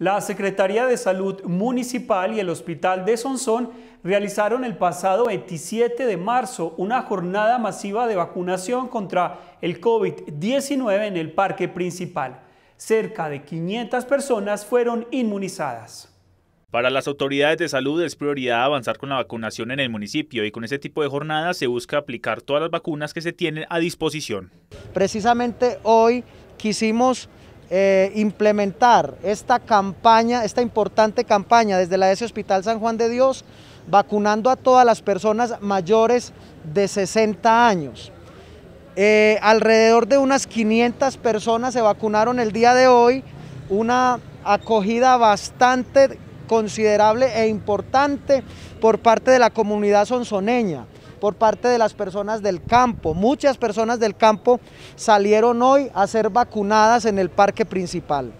La Secretaría de Salud Municipal y el Hospital de Sonsón realizaron el pasado 27 de marzo una jornada masiva de vacunación contra el COVID-19 en el parque principal. Cerca de 500 personas fueron inmunizadas. Para las autoridades de salud es prioridad avanzar con la vacunación en el municipio y con este tipo de jornadas se busca aplicar todas las vacunas que se tienen a disposición. Precisamente hoy quisimos eh, implementar esta campaña, esta importante campaña desde la S Hospital San Juan de Dios, vacunando a todas las personas mayores de 60 años. Eh, alrededor de unas 500 personas se vacunaron el día de hoy, una acogida bastante considerable e importante por parte de la comunidad sonsoneña por parte de las personas del campo. Muchas personas del campo salieron hoy a ser vacunadas en el parque principal.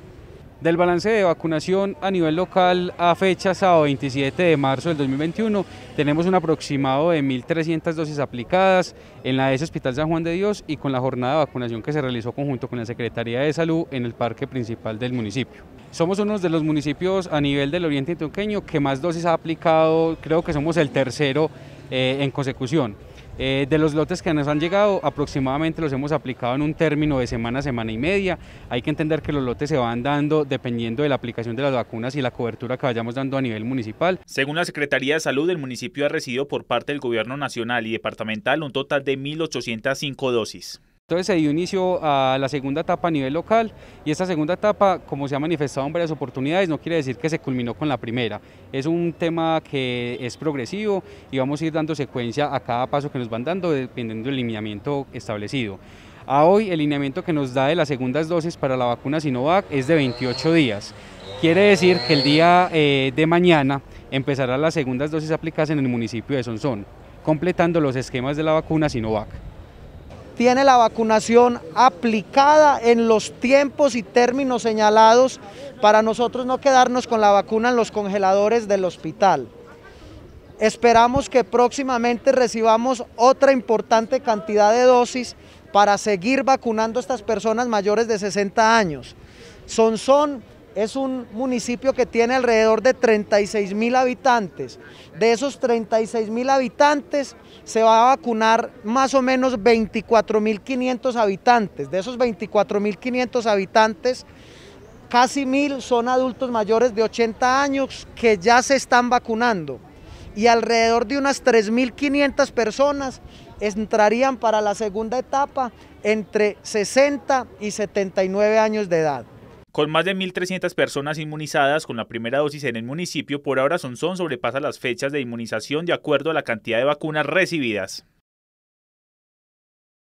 Del balance de vacunación a nivel local a fecha sábado 27 de marzo del 2021 tenemos un aproximado de 1.300 dosis aplicadas en la ES Hospital San Juan de Dios y con la jornada de vacunación que se realizó conjunto con la Secretaría de Salud en el parque principal del municipio. Somos uno de los municipios a nivel del Oriente Antioqueño que más dosis ha aplicado, creo que somos el tercero eh, en consecución. Eh, de los lotes que nos han llegado, aproximadamente los hemos aplicado en un término de semana, semana y media. Hay que entender que los lotes se van dando dependiendo de la aplicación de las vacunas y la cobertura que vayamos dando a nivel municipal. Según la Secretaría de Salud, el municipio ha recibido por parte del Gobierno Nacional y Departamental un total de 1.805 dosis. Entonces se dio inicio a la segunda etapa a nivel local y esta segunda etapa, como se ha manifestado en varias oportunidades, no quiere decir que se culminó con la primera. Es un tema que es progresivo y vamos a ir dando secuencia a cada paso que nos van dando dependiendo del lineamiento establecido. A hoy el lineamiento que nos da de las segundas dosis para la vacuna Sinovac es de 28 días. Quiere decir que el día eh, de mañana empezarán las segundas dosis aplicadas en el municipio de Sonsón, completando los esquemas de la vacuna Sinovac tiene la vacunación aplicada en los tiempos y términos señalados para nosotros no quedarnos con la vacuna en los congeladores del hospital. Esperamos que próximamente recibamos otra importante cantidad de dosis para seguir vacunando a estas personas mayores de 60 años. Son, son es un municipio que tiene alrededor de 36 mil habitantes. De esos 36 mil habitantes se va a vacunar más o menos 24 mil 500 habitantes. De esos 24 mil 500 habitantes, casi mil son adultos mayores de 80 años que ya se están vacunando y alrededor de unas 3 mil 500 personas entrarían para la segunda etapa entre 60 y 79 años de edad. Con más de 1.300 personas inmunizadas con la primera dosis en el municipio, por ahora Sonsón sobrepasa las fechas de inmunización de acuerdo a la cantidad de vacunas recibidas.